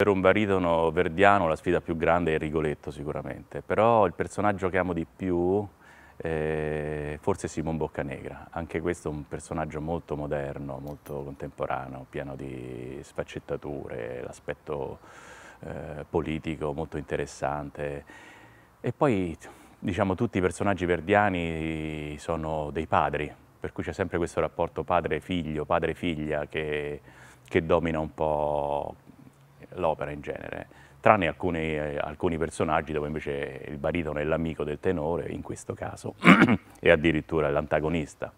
Per un baritono verdiano la sfida più grande è Rigoletto sicuramente, però il personaggio che amo di più è eh, forse Simon Boccanegra, anche questo è un personaggio molto moderno, molto contemporaneo, pieno di sfaccettature, l'aspetto eh, politico molto interessante e poi diciamo tutti i personaggi verdiani sono dei padri, per cui c'è sempre questo rapporto padre-figlio, padre-figlia che, che domina un po' l'opera in genere, tranne alcuni, eh, alcuni, personaggi dove invece il baritono è l'amico del tenore, in questo caso, e addirittura l'antagonista.